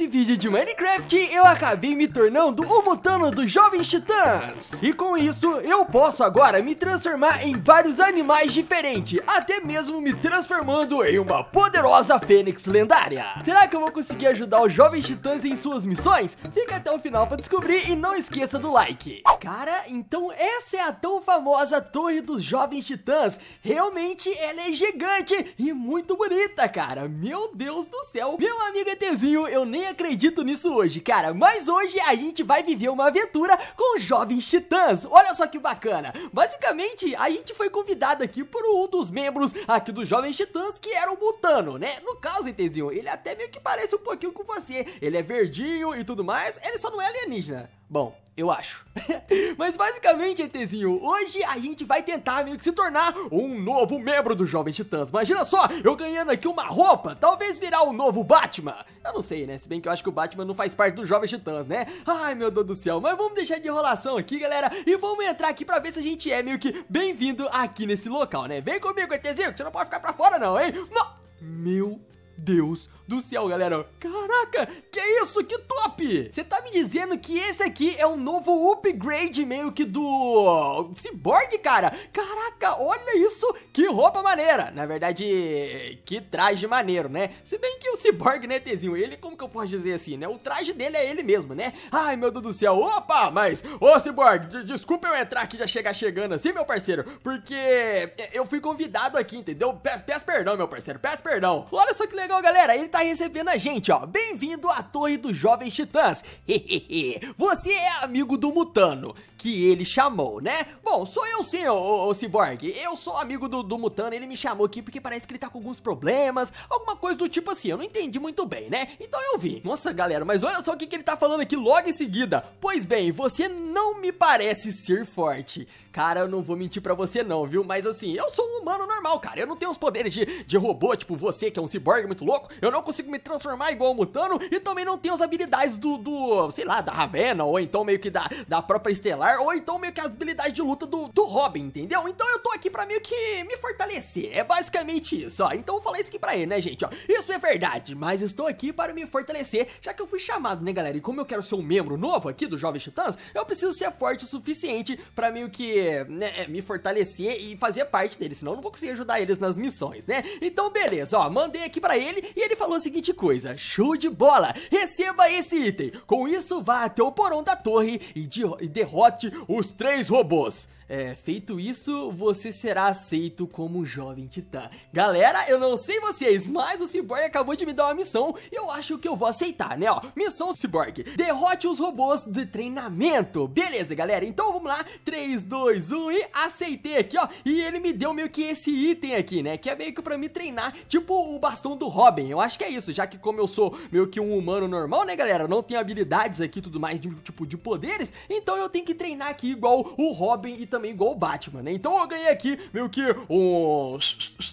nesse vídeo de Minecraft, eu acabei me tornando o Mutano dos Jovens Titãs. E com isso, eu posso agora me transformar em vários animais diferentes, até mesmo me transformando em uma poderosa fênix lendária. Será que eu vou conseguir ajudar os Jovens Titãs em suas missões? Fica até o final para descobrir e não esqueça do like. Cara, então essa é a tão famosa Torre dos Jovens Titãs. Realmente ela é gigante e muito bonita, cara. Meu Deus do céu. Meu amigo ETzinho, eu nem acredito nisso hoje, cara, mas hoje a gente vai viver uma aventura com os jovens titãs. Olha só que bacana. Basicamente, a gente foi convidado aqui por um dos membros aqui dos jovens titãs, que era o Mutano, né? No caso, Itezinho, ele até meio que parece um pouquinho com você. Ele é verdinho e tudo mais, ele só não é alienígena. Bom, eu acho. Mas basicamente, ETzinho, hoje a gente vai tentar meio que se tornar um novo membro do Jovem Titãs. Imagina só, eu ganhando aqui uma roupa, talvez virar o um novo Batman. Eu não sei, né? Se bem que eu acho que o Batman não faz parte do Jovem Titãs, né? Ai, meu Deus do céu. Mas vamos deixar de enrolação aqui, galera, e vamos entrar aqui pra ver se a gente é meio que bem-vindo aqui nesse local, né? Vem comigo, ETzinho, que você não pode ficar pra fora não, hein? Não! Meu Deus do céu, galera. Caraca, que isso? Que top! Você tá me dizendo que esse aqui é um novo upgrade meio que do Cyborg, cara? Caraca, olha isso! Que roupa maneira! Na verdade, que traje maneiro, né? Se bem que o Cyborg, né, Tezinho? Ele, como que eu posso dizer assim, né? O traje dele é ele mesmo, né? Ai, meu Deus do céu. Opa, mas... Ô, Cyborg, desculpa eu entrar aqui já chegar chegando assim, meu parceiro, porque eu fui convidado aqui, entendeu? peço perdão, meu parceiro, peço perdão. Olha só que legal galera, ele tá recebendo a gente, ó. Bem-vindo à Torre dos Jovens Titãs. Você é amigo do Mutano, que ele chamou, né? Bom, sou eu sim, ô, ô, Cyborg. Eu sou amigo do, do Mutano, ele me chamou aqui porque parece que ele tá com alguns problemas, alguma coisa do tipo assim. Eu não entendi muito bem, né? Então eu vi. Nossa, galera, mas olha só o que, que ele tá falando aqui logo em seguida. Pois bem, você não me parece ser forte. Cara, eu não vou mentir para você não, viu? Mas assim, eu sou um humano normal, cara. Eu não tenho os poderes de, de robô, tipo você, que é um ciborgue muito louco. Eu não consigo me transformar igual o Mutano e também não tenho as habilidades do, do sei lá, da Ravena. ou então meio que da, da própria Estelar, ou então meio que as habilidades de luta do, do Robin, entendeu? Então eu tô aqui pra meio que me fortalecer. É basicamente isso, ó. Então vou falar isso aqui pra ele, né, gente? Ó, isso é verdade, mas estou aqui para me fortalecer, já que eu fui chamado, né, galera? E como eu quero ser um membro novo aqui do Jovem Titãs, eu preciso ser forte o suficiente para meio que né, é, me fortalecer e fazer parte deles, senão eu não vou conseguir ajudar eles nas missões, né? Então, beleza, ó, mandei aqui para ele e ele falou a seguinte coisa: show de bola, receba esse item. Com isso, vá até o porão da torre e, de, e derrote os três robôs. É, feito isso, você será aceito como um jovem titã. Galera, eu não sei vocês, mas o Cyborg acabou de me dar uma missão e eu acho que eu vou aceitar, né? Ó, missão Cyborg, derrote os robôs de treinamento. Beleza, galera, então vamos lá. 3, 2, 1 e aceitei aqui, ó. E ele me deu meio que esse item aqui, né? Que é meio que pra me treinar, tipo o bastão do Robin. Eu acho que é isso, já que como eu sou meio que um humano normal, né, galera? Não tenho habilidades aqui tudo mais, de, tipo, de poderes. Então eu tenho que treinar aqui igual o Robin e também também, igual o Batman, né? Então eu ganhei aqui meio que um.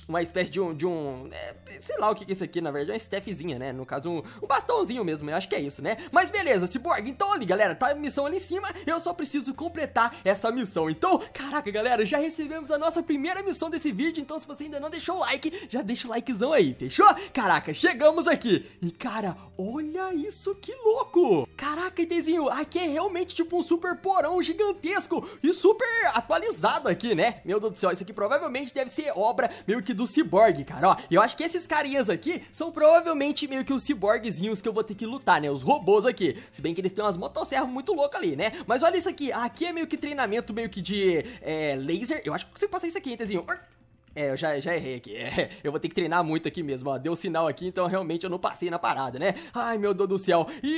Uma espécie de um. De um é, sei lá o que, que é isso aqui, na verdade, uma staffzinha, né? No caso, um, um bastãozinho mesmo, eu acho que é isso, né? Mas beleza, Cyborg, então ali, galera, tá a missão ali em cima, eu só preciso completar essa missão. Então, caraca, galera, já recebemos a nossa primeira missão desse vídeo, então se você ainda não deixou o like, já deixa o likezão aí, fechou? Caraca, chegamos aqui. E cara, olha isso, que louco! Caraca, Idezinho, aqui é realmente tipo um super porão gigantesco e super atualizado aqui, né? Meu Deus do céu, isso aqui provavelmente deve ser obra meio que do Cyborg, cara, ó. E eu acho que esses carinhas aqui são provavelmente meio que os ciborguezinhos que eu vou ter que lutar, né? Os robôs aqui. Se bem que eles têm umas motosserras muito loucas ali, né? Mas olha isso aqui. Aqui é meio que treinamento meio que de é, laser. Eu acho que eu consigo passar isso aqui, hein, Tezinho? É, eu já, já errei aqui. É, eu vou ter que treinar muito aqui mesmo, ó. Deu sinal aqui, então realmente eu não passei na parada, né? Ai, meu Deus do céu. E,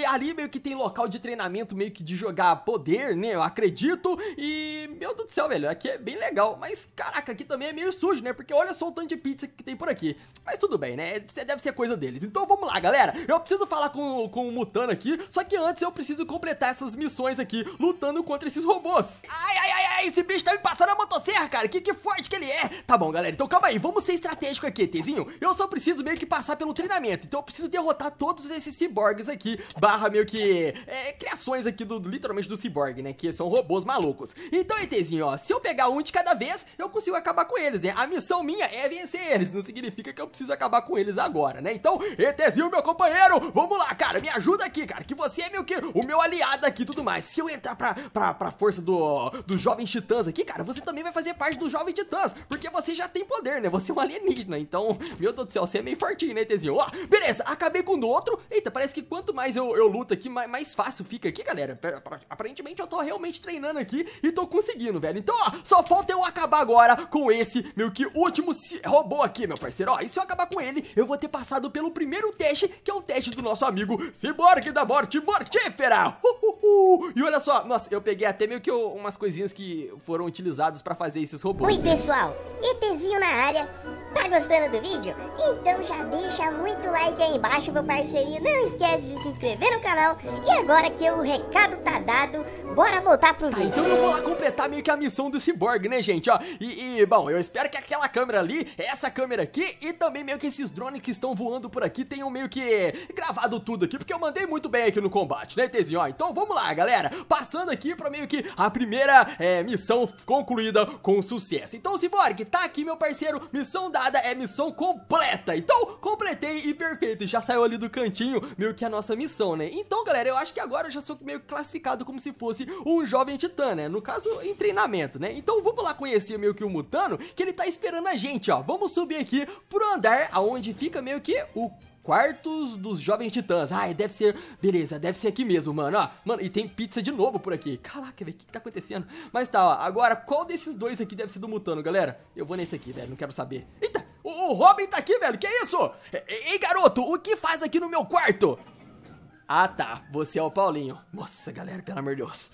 e ali meio que tem local de treinamento, meio que de jogar poder, né? Eu acredito. E, meu Deus do céu, velho, aqui é bem legal. Mas, caraca, aqui também é meio sujo, né? Porque olha só o tanto de pizza que tem por aqui. Mas tudo bem, né? Deve ser coisa deles. Então vamos lá, galera. Eu preciso falar com, com o Mutano aqui. Só que antes eu preciso completar essas missões aqui, lutando contra esses robôs. Ai, ai, ai, ai, esse bicho tá me passando a motosserra, cara. Que, que forte que ele é. Tá bom, galera, então calma aí, vamos ser estratégico aqui, Tezinho. Eu só preciso meio que passar pelo treinamento, então eu preciso derrotar todos esses ciborgues aqui, barra meio que é, criações aqui do literalmente do ciborgue, né, que são robôs malucos. Então, ETzinho, ó, se eu pegar um de cada vez, eu consigo acabar com eles, né? A missão minha é vencer eles, não significa que eu preciso acabar com eles agora, né? Então, ETzinho, meu companheiro, vamos lá, cara, me ajuda aqui, cara, que você é meio que o meu aliado aqui e tudo mais. Se eu entrar pra, pra, pra força do, do Jovem Titãs aqui, cara, você também vai fazer parte do Jovem Titãs, porque porque você já tem poder, né? Você é um alienígena, então, meu Deus do céu, você é meio fortinho, né, Tzinho? Ó, beleza, acabei com o outro. Eita, parece que quanto mais eu, eu luto aqui, mais, mais fácil fica aqui, galera. Aparentemente eu tô realmente treinando aqui e tô conseguindo, velho. Então, ó, só falta eu acabar agora com esse, meu que último robô aqui, meu parceiro. Ó, e se eu acabar com ele, eu vou ter passado pelo primeiro teste, que é o teste do nosso amigo Cyborg da Morte Mortífera. Uhuhu. E olha só, nossa, eu peguei até meio que umas coisinhas que foram utilizadas pra fazer esses robôs. Oi, pessoal, ETzinho na área Tá gostando do vídeo? Então já deixa muito like aí embaixo, meu parceirinho. Não esquece de se inscrever no canal. E agora que o recado tá dado, bora voltar pro vídeo. Tá, então eu vou lá completar meio que a missão do Cyborg, né, gente? Ó, e, e, bom, eu espero que aquela câmera ali, essa câmera aqui e também meio que esses drones que estão voando por aqui tenham meio que gravado tudo aqui, porque eu mandei muito bem aqui no combate, né, Tezinho? Ó, então vamos lá, galera. Passando aqui pra meio que a primeira é, missão concluída com sucesso. Então, Cyborg, tá aqui, meu parceiro, missão da parada é missão completa. Então, completei e perfeito. Já saiu ali do cantinho, meio que a nossa missão, né? Então, galera, eu acho que agora eu já sou meio classificado como se fosse um jovem titã, né? No caso, em treinamento, né? Então, vamos lá conhecer meio que o Mutano, que ele tá esperando a gente, ó. Vamos subir aqui pro andar aonde fica meio que o quartos dos jovens titãs. Ai, deve ser. Beleza, deve ser aqui mesmo, mano. Ó, mano, e tem pizza de novo por aqui. Caraca, velho, o que, que tá acontecendo? Mas tá, ó. Agora, qual desses dois aqui deve ser do Mutano, galera? Eu vou nesse aqui, velho. Não quero saber. Eita! O, o Robin tá aqui, velho. Que isso? Ei, garoto, o que faz aqui no meu quarto? Ah, tá. Você é o Paulinho. Nossa, galera, pelo amor de Deus.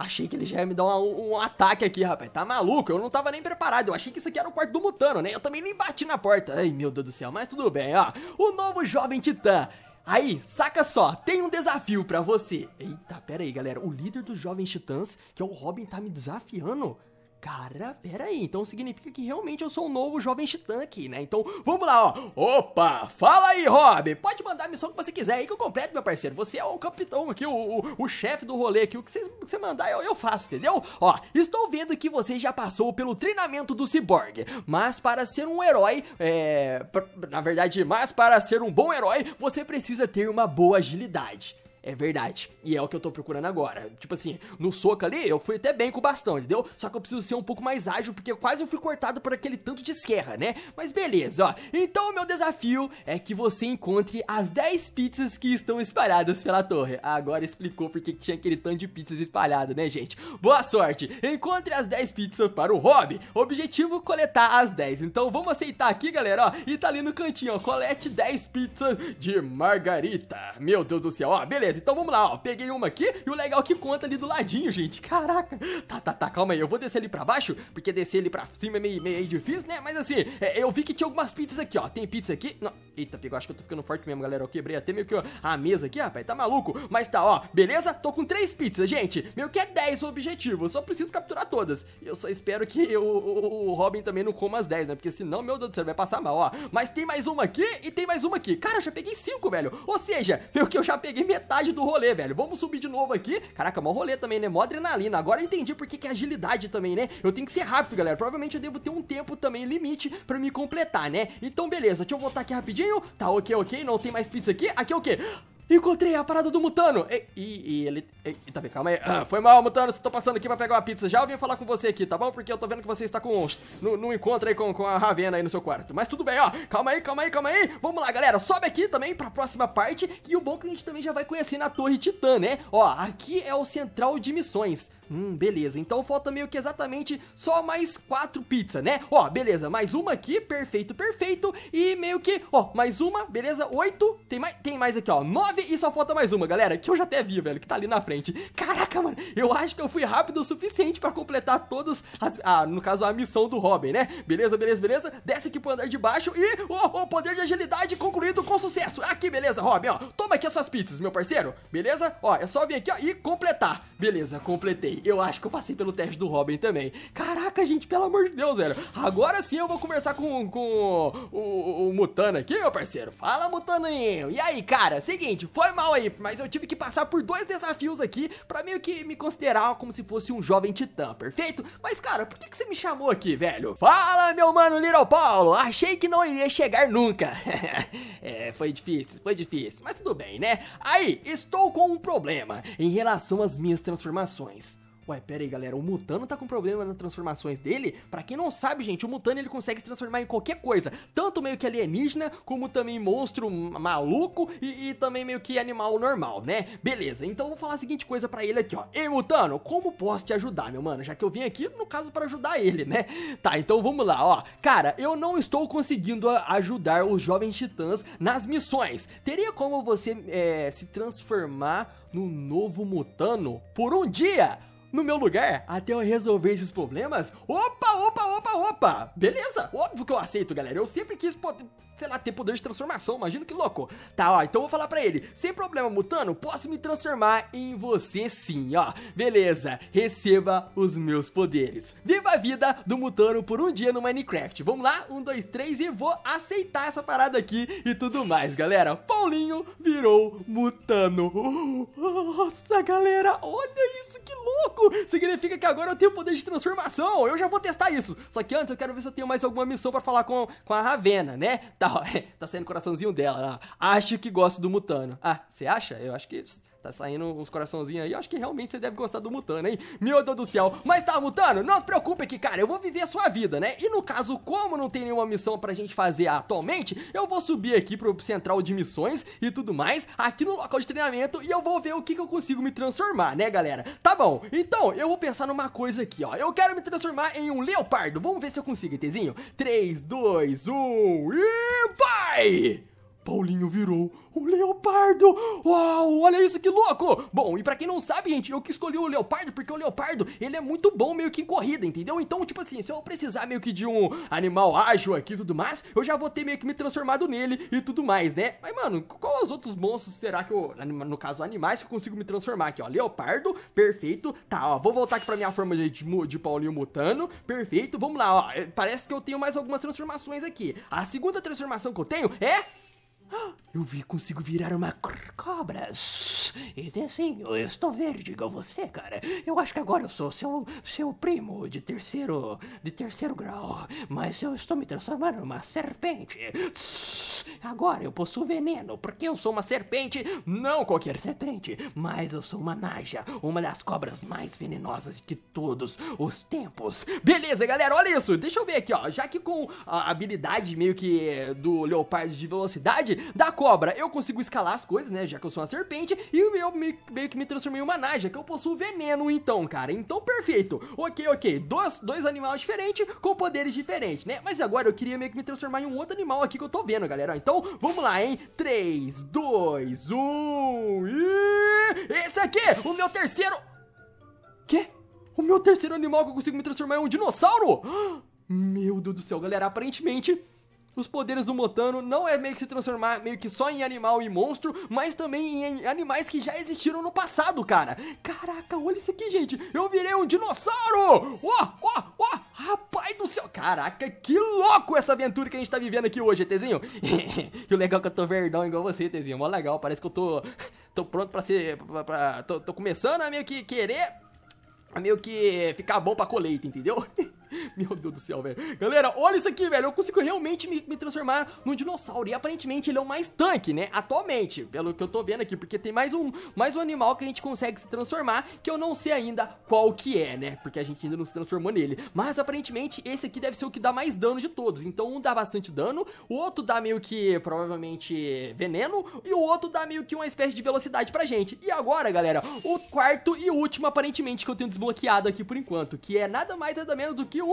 Achei que ele já ia me dar um, um, ataque aqui, rapaz. Tá maluco? Eu não tava nem preparado. Eu achei que isso aqui era o quarto do Mutano, né? Eu também nem bati na porta. Ai, meu Deus do céu. Mas tudo bem, ó. O novo Jovem Titã. Aí, saca só, tem um desafio para você. Eita, pera aí, galera. O líder dos Jovens Titãs, que é o Robin, tá me desafiando. Cara, peraí, então significa que realmente eu sou um novo jovem titã aqui, né? Então, vamos lá, ó. Opa, fala aí, Rob. Pode mandar a missão que você quiser aí que eu completo, meu parceiro. Você é o capitão aqui, o, o, o chefe do rolê aqui. O que, você mandar eu, eu faço, entendeu? Ó, estou vendo que você já passou pelo treinamento do Cyborg. Mas para ser um herói, é... Pra, na verdade, mas para ser um bom herói, você precisa ter uma boa agilidade. É verdade. E é o que eu tô procurando agora. Tipo assim, no soco ali, eu fui até bem com o bastão, entendeu? Só que eu preciso ser um pouco mais ágil, porque quase eu fui cortado por aquele tanto de esquerra, né? Mas beleza, ó. Então o meu desafio é que você encontre as 10 pizzas que estão espalhadas pela torre. Agora explicou porque tinha aquele tanto de pizzas espalhado, né, gente? Boa sorte! Encontre as 10 pizzas para o hobby. Objetivo, coletar as 10. Então vamos aceitar aqui, galera, ó. E tá ali no cantinho, ó. Colete 10 pizzas de margarita. Meu Deus do céu, ó. Beleza beleza, então vamos lá, ó. Peguei uma aqui e o legal é que conta ali do ladinho, gente. Caraca. Tá, tá, tá, calma aí. Eu vou descer ali pra baixo, porque descer ali pra cima é meio, meio difícil, né? Mas assim, é, eu vi que tinha algumas pizzas aqui, ó. Tem pizza aqui. Não, eita, pegou. Acho que eu tô ficando forte mesmo, galera. Eu quebrei até meio que a mesa aqui, rapaz. Tá maluco? Mas tá, ó. Beleza? Tô com três pizzas, gente. Meu que é dez o objetivo. Eu só preciso capturar todas. Eu só espero que o, o, Robin também não coma as dez, né? Porque senão, meu Deus do céu, vai passar mal, ó. Mas tem mais uma aqui e tem mais uma aqui. Cara, eu já peguei cinco, velho. Ou seja, meio que eu já peguei metade do rolê, velho. Vamos subir de novo aqui. Caraca, mó rolê também, né? Mó adrenalina. Agora eu entendi por que, que é agilidade também, né? Eu tenho que ser rápido, galera. Provavelmente eu devo ter um tempo também limite pra me completar, né? Então, beleza. Deixa eu voltar aqui rapidinho. Tá, ok, ok. Não tem mais pizza aqui. Aqui é o quê? Encontrei a parada do Mutano! E, e, e ele... E, tá bem, calma aí. Ah, foi mal, Mutano, se tô passando aqui pra pegar uma pizza. Já ouvi falar com você aqui, tá bom? Porque eu tô vendo que você está com... No, no encontro aí com, com a Ravena aí no seu quarto. Mas tudo bem, ó. Calma aí, calma aí, calma aí. Vamos lá, galera. Sobe aqui também pra próxima parte. E o bom é que a gente também já vai conhecer na Torre Titã, né? Ó, aqui é o Central de Missões. Hum, beleza. Então falta meio que exatamente só mais quatro pizzas, né? Ó, beleza, mais uma aqui, perfeito, perfeito. E meio que, ó, mais uma, beleza, oito. Tem mais, tem mais aqui, ó, nove e só falta mais uma, galera, que eu já até vi, velho, que tá ali na frente. Caraca, mano, eu acho que eu fui rápido o suficiente pra completar todas as, ah, no caso, a missão do Robin, né? Beleza, beleza, beleza. Desce aqui pro andar de baixo e, ó, oh, oh, poder de agilidade concluído com sucesso. Aqui, beleza, Robin, ó, toma aqui as suas pizzas, meu parceiro, beleza? Ó, é só vir aqui, ó, e completar. Beleza, completei eu acho que eu passei pelo teste do Robin também. Caraca, gente, pelo amor de Deus, velho. Agora sim eu vou conversar com, com o, o, o Mutano aqui, meu parceiro. Fala, Mutaninho. E aí, cara? Seguinte, foi mal aí, mas eu tive que passar por dois desafios aqui pra meio que me considerar como se fosse um jovem titã, perfeito? Mas, cara, por que, que você me chamou aqui, velho? Fala, meu mano Little Paulo. Achei que não iria chegar nunca. é, foi difícil, foi difícil, mas tudo bem, né? Aí, estou com um problema em relação às minhas transformações. Ué, pera aí, galera, o Mutano tá com problema nas transformações dele? Pra quem não sabe, gente, o Mutano ele consegue se transformar em qualquer coisa, tanto meio que alienígena, como também monstro maluco e, e também meio que animal normal, né? Beleza, então eu vou falar a seguinte coisa pra ele aqui, ó. Ei, Mutano, como posso te ajudar, meu mano? Já que eu vim aqui, no caso, para ajudar ele, né? Tá, então vamos lá, ó. Cara, eu não estou conseguindo ajudar os jovens titãs nas missões. Teria como você é, se transformar no novo Mutano por um dia? No meu lugar, até eu resolver esses problemas. Opa, opa, opa, opa! Beleza, óbvio que eu aceito, galera. Eu sempre quis poder sei lá, ter poder de transformação. Imagina que louco. Tá, ó, então eu vou falar pra ele. Sem problema, Mutano, posso me transformar em você sim, ó. Beleza, receba os meus poderes. Viva a vida do Mutano por um dia no Minecraft. Vamos lá? Um, dois, três e vou aceitar essa parada aqui e tudo mais, galera. Paulinho virou Mutano. Nossa, galera, olha isso, que louco. Significa que agora eu tenho poder de transformação. Eu já vou testar isso. Só que antes eu quero ver se eu tenho mais alguma missão pra falar com, com a Ravena, né? Tá, É, tá saindo o coraçãozinho dela. Ó. Né? Acho que gosto do Mutano. Ah, você acha? Eu acho que Tá saindo uns coraçãozinhos aí. Eu acho que realmente você deve gostar do Mutano, hein? Meu Deus do céu. Mas tá, Mutano, não se preocupe que, cara, eu vou viver a sua vida, né? E no caso, como não tem nenhuma missão pra gente fazer atualmente, eu vou subir aqui pro central de missões e tudo mais, aqui no local de treinamento, e eu vou ver o que, que eu consigo me transformar, né, galera? Tá bom, então eu vou pensar numa coisa aqui, ó. Eu quero me transformar em um leopardo. Vamos ver se eu consigo, Tezinho. 3, 2, 1 e vai! Paulinho virou o leopardo! Uau, olha isso que louco! Bom, e para quem não sabe, gente, eu que escolhi o leopardo porque o leopardo, ele é muito bom meio que em corrida, entendeu? Então, tipo assim, se eu precisar meio que de um animal ágil aqui e tudo mais, eu já vou ter meio que me transformado nele e tudo mais, né? Mas, mano, qual os outros monstros será que eu, no caso, animais, que eu consigo me transformar aqui, ó? Leopardo, perfeito. Tá, ó, vou voltar aqui pra minha forma de, de Paulinho Mutano, perfeito. Vamos lá, ó, é, parece que eu tenho mais algumas transformações aqui. A segunda transformação que eu tenho é eu vi, consigo virar uma cobra. E Zezinho, assim, eu estou verde igual você, cara. Eu acho que agora eu sou seu, seu primo de terceiro, de terceiro grau. Mas eu estou me transformando numa serpente. Agora eu posso veneno, porque eu sou uma serpente. Não qualquer serpente, mas eu sou uma naja. Uma das cobras mais venenosas de todos os tempos. Beleza, galera, olha isso. Deixa eu ver aqui, ó. Já que com a habilidade meio que do leopardo de velocidade, da cobra, eu consigo escalar as coisas, né? Já que eu sou uma serpente, e eu me, meio que me transformei em uma naja, que eu possuo veneno, então, cara. Então, perfeito. Ok, ok. Dois, dois animais diferentes, com poderes diferentes, né? Mas agora eu queria meio que me transformar em um outro animal aqui que eu tô vendo, galera. Então, vamos lá, hein? 3, 2, 1 e... Esse aqui, o meu terceiro... Quê? O meu terceiro animal que eu consigo me transformar em um dinossauro? Meu Deus do céu, galera. Aparentemente os poderes do Motano não é meio que se transformar meio que só em animal e monstro, mas também em animais que já existiram no passado, cara. Caraca, olha isso aqui, gente. Eu virei um dinossauro! Ó, ó, ó! Rapaz do céu! Caraca, que louco essa aventura que a gente tá vivendo aqui hoje, Tezinho. e o legal é que eu tô verdão igual você, Tezinho. Mó legal, parece que eu tô... Tô pronto pra ser... Pra, pra, tô, tô começando a meio que querer... A meio que ficar bom pra colheita, entendeu? Meu Deus do céu, velho. Galera, olha isso aqui, velho. Eu consigo realmente me, me, transformar num dinossauro. E aparentemente ele é o mais tanque, né? Atualmente, pelo que eu tô vendo aqui. Porque tem mais um, mais um animal que a gente consegue se transformar, que eu não sei ainda qual que é, né? Porque a gente ainda não se transformou nele. Mas aparentemente esse aqui deve ser o que dá mais dano de todos. Então um dá bastante dano, o outro dá meio que, provavelmente, veneno. E o outro dá meio que uma espécie de velocidade pra gente. E agora, galera, o quarto e último aparentemente que eu tenho desbloqueado aqui por enquanto. Que é nada mais nada menos do que o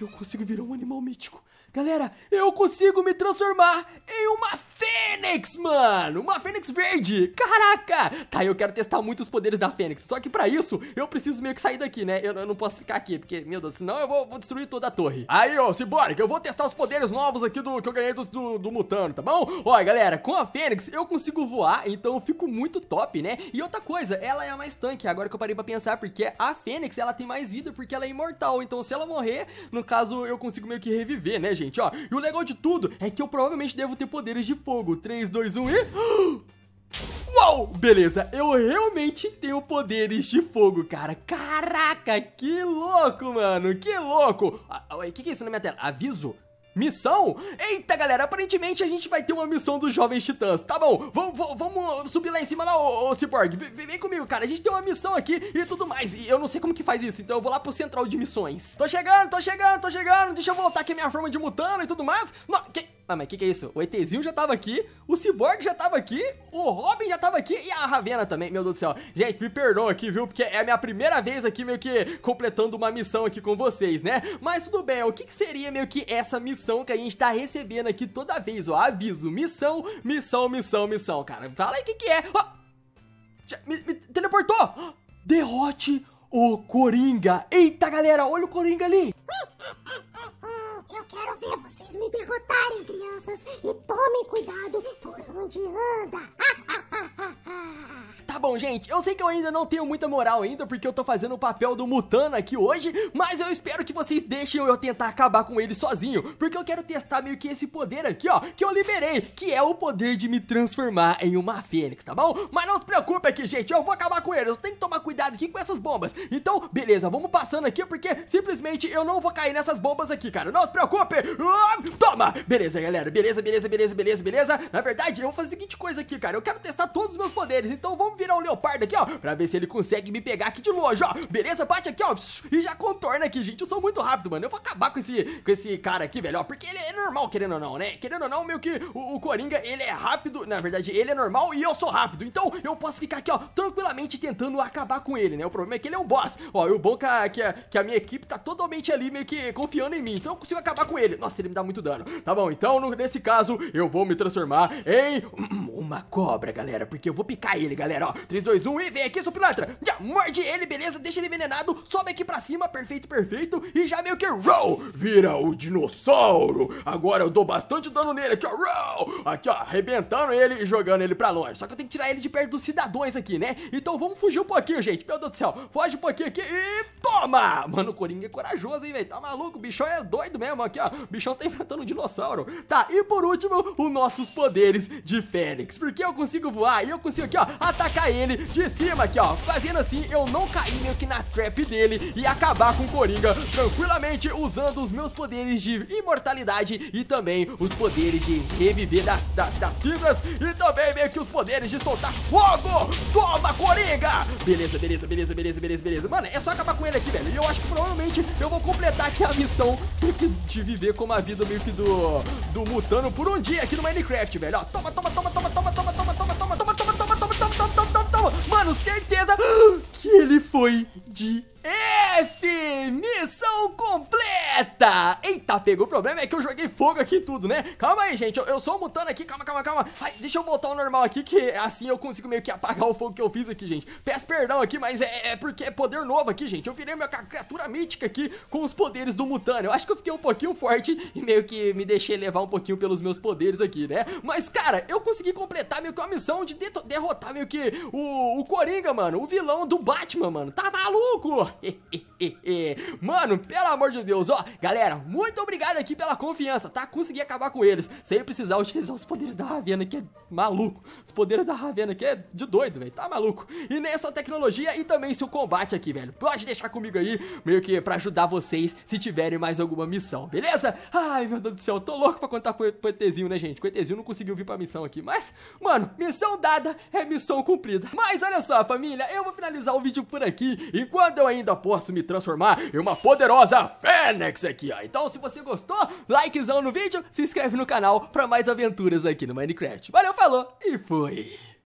eu consigo virar um animal mítico. Galera, eu consigo me transformar em uma fênix, mano! Uma fênix verde! Caraca! Tá, eu quero testar muito os poderes da fênix. Só que pra isso, eu preciso meio que sair daqui, né? Eu, eu não posso ficar aqui, porque, meu Deus, senão eu vou, vou destruir toda a torre. Aí, ô, Cyborg, eu vou testar os poderes novos aqui do que eu ganhei do, do, do Mutano, tá bom? Ó, galera, com a fênix eu consigo voar, então eu fico muito top, né? E outra coisa, ela é a mais tanque, agora que eu parei pra pensar, porque a fênix, ela tem mais vida, porque ela é imortal. Então, se ela morrer, no caso, eu consigo meio que reviver, né, gente? gente, ó. E o legal de tudo é que eu provavelmente devo ter poderes de fogo. 3, 2, 1 e... Uau! Beleza, eu realmente tenho poderes de fogo, cara. Caraca, que louco, mano. Que louco. Ah, o que, que é isso na minha tela? Aviso? Missão? Eita, galera, aparentemente a gente vai ter uma missão dos Jovens Titãs. Tá bom, vamos vamo subir lá em cima lá, ô, ô Cyborg. Vem, vem comigo, cara. A gente tem uma missão aqui e tudo mais. E eu não sei como que faz isso, então eu vou lá pro central de missões. Tô chegando, tô chegando, tô chegando. Deixa eu voltar aqui a é minha forma de mutano e tudo mais. Não, que... Ah, mas o que, que é isso? O ETzinho já tava aqui, o Cyborg já tava aqui, o Robin já tava aqui e a Ravena também, meu Deus do céu. Gente, me perdoa aqui, viu? Porque é a minha primeira vez aqui meio que completando uma missão aqui com vocês, né? Mas tudo bem, o que, que seria meio que essa missão que a gente tá recebendo aqui toda vez, ó? Aviso, missão, missão, missão, missão, cara. Fala aí o que, que é. Oh! me, me teleportou! Derrote o Coringa. Eita, galera, olha o Coringa ali. Eu quero ver vocês me derrotarem, crianças. E tomem cuidado por onde anda. Tá bom, gente, eu sei que eu ainda não tenho muita moral ainda, porque eu tô fazendo o papel do Mutano aqui hoje, mas eu espero que vocês deixem eu tentar acabar com ele sozinho, porque eu quero testar meio que esse poder aqui, ó, que eu liberei, que é o poder de me transformar em uma fênix, tá bom? Mas não se preocupe aqui, gente, eu vou acabar com ele, eu tenho que tomar cuidado aqui com essas bombas. Então, beleza, vamos passando aqui, porque simplesmente eu não vou cair nessas bombas aqui, cara, não se preocupe. Hum, toma! Beleza, galera, beleza, beleza, beleza, beleza, beleza. Na verdade, eu vou fazer a seguinte coisa aqui, cara, eu quero testar todos os meus poderes, então vamos ver virar um leopardo aqui, ó, pra ver se ele consegue me pegar aqui de longe, ó. Beleza? Bate aqui, ó, e já contorna aqui, gente. Eu sou muito rápido, mano. Eu vou acabar com esse, com esse cara aqui, velho, ó, porque ele é normal, querendo ou não, né? Querendo ou não, meio que o, o Coringa, ele é rápido. Na verdade, ele é normal e eu sou rápido. Então, eu posso ficar aqui, ó, tranquilamente tentando acabar com ele, né? O problema é que ele é um boss. Ó, e o bom que a, que a, que a minha equipe tá totalmente ali meio que confiando em mim. Então, eu consigo acabar com ele. Nossa, ele me dá muito dano. Tá bom, então, no, nesse caso, eu vou me transformar em uma cobra, galera, porque eu vou picar ele, galera, ó. 3, 2, 1 e vem aqui, seu Já morde ele, beleza? Deixa ele envenenado, sobe aqui pra cima, perfeito, perfeito. E já meio que, roll, vira o dinossauro. Agora eu dou bastante dano nele aqui, ó, roll. Aqui, ó, arrebentando ele e jogando ele pra longe. Só que eu tenho que tirar ele de perto dos cidadãos aqui, né? Então vamos fugir um pouquinho, gente. Meu Deus do céu, foge um pouquinho aqui e toma! Mano, o Coringa é corajoso, hein, velho? Tá maluco, o bichão é doido mesmo. Aqui, ó, o bichão tá enfrentando um dinossauro. Tá, e por último, os nossos poderes de Fênix porque eu consigo voar e eu consigo aqui, ó, atacar ele de cima aqui, ó. Fazendo assim, eu não cair meio que na trap dele e acabar com o Coringa tranquilamente usando os meus poderes de imortalidade e também os poderes de reviver das, das, das fibras e também meio que os poderes de soltar fogo. Toma, Coringa! Beleza, beleza, beleza, beleza, beleza, beleza. Mano, é só acabar com ele aqui, velho. E eu acho que provavelmente eu vou completar aqui a missão de viver como a vida meio que do, do Mutano por um dia aqui no Minecraft, velho. Ó, toma, toma, toma, toma, toma. Mano, certeza que ele foi de Eita! Eita, pegou. O problema é que eu joguei fogo aqui tudo, né? Calma aí, gente. Eu, eu sou mutano aqui. Calma, calma, calma. Ai, deixa eu voltar ao normal aqui, que assim eu consigo meio que apagar o fogo que eu fiz aqui, gente. Peço perdão aqui, mas é, é porque é poder novo aqui, gente. Eu virei minha criatura mítica aqui com os poderes do mutano. Eu acho que eu fiquei um pouquinho forte e meio que me deixei levar um pouquinho pelos meus poderes aqui, né? Mas, cara, eu consegui completar meio que uma missão de derrotar meio que o, o Coringa, mano. O vilão do Batman, mano. Tá maluco? mano, pelo amor de Deus, ó. Galera, Galera, muito obrigado aqui pela confiança, tá? Consegui acabar com eles sem precisar utilizar os poderes da Ravena, que é maluco. Os poderes da Ravena aqui é de doido, velho, tá maluco. E nem a sua tecnologia e também seu combate aqui, velho. Pode deixar comigo aí, meio que pra ajudar vocês se tiverem mais alguma missão, beleza? Ai, meu Deus do céu, tô louco pra contar pro ETzinho, né, gente? O ETzinho não conseguiu vir pra missão aqui, mas, mano, missão dada é missão cumprida. Mas olha só, família, eu vou finalizar o vídeo por aqui, enquanto eu ainda posso me transformar em uma poderosa Fênix aqui aqui, ó. Então, se você gostou, likezão no vídeo, se inscreve no canal para mais aventuras aqui no Minecraft. Valeu, falou e fui!